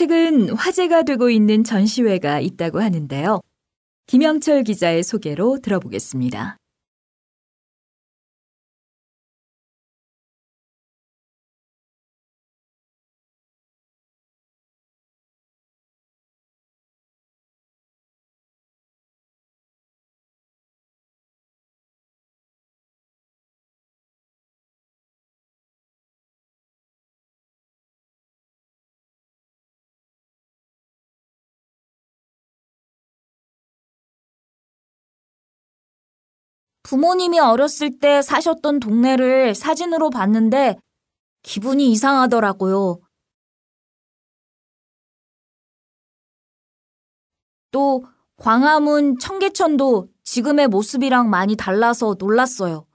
최근 화제가 되고 있는 전시회가 있다고 하는데요. 김영철 기자의 소개로 들어보겠습니다. 부모님이 어렸을 때 사셨던 동네를 사진으로 봤는데 기분이 이상하더라고요. 또 광화문 청계천도 지금의 모습이랑 많이 달라서 놀랐어요.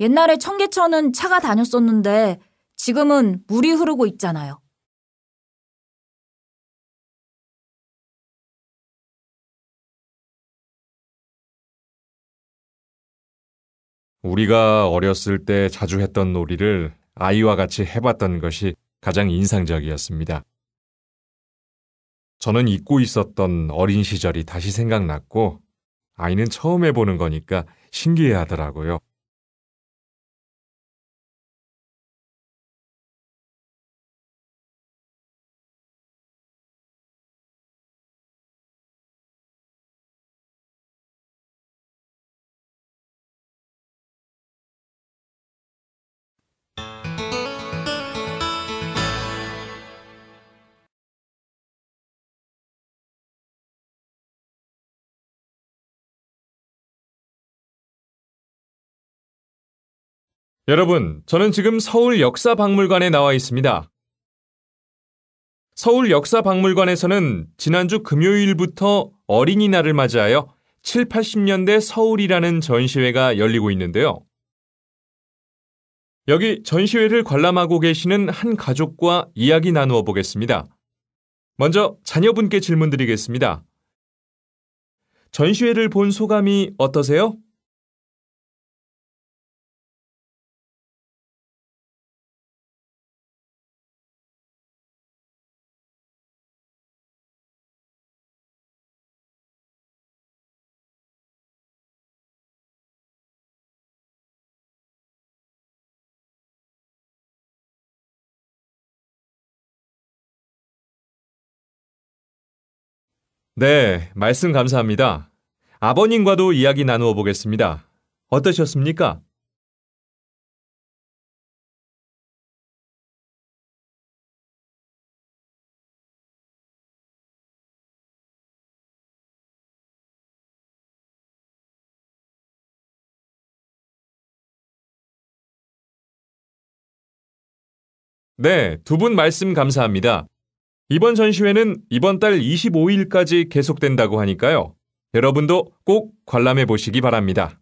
옛날에 청계천은 차가 다녔었는데 지금은 물이 흐르고 있잖아요. 우리가 어렸을 때 자주 했던 놀이를 아이와 같이 해봤던 것이 가장 인상적이었습니다. 저는 잊고 있었던 어린 시절이 다시 생각났고 아이는 처음 해보는 거니까 신기해 하더라고요. 여러분, 저는 지금 서울 역사박물관에 나와 있습니다. 서울 역사박물관에서는 지난주 금요일부터 어린이날을 맞이하여 7, 80년대 서울이라는 전시회가 열리고 있는데요. 여기 전시회를 관람하고 계시는 한 가족과 이야기 나누어 보겠습니다. 먼저 자녀분께 질문 드리겠습니다. 전시회를 본 소감이 어떠세요? 네, 말씀 감사합니다. 아버님과도 이야기 나누어 보겠습니다. 어떠셨습니까? 네, 두 분 말씀 감사합니다. 이번 전시회는 이번 달 25일까지 계속된다고 하니까요. 여러분도 꼭 관람해 보시기 바랍니다.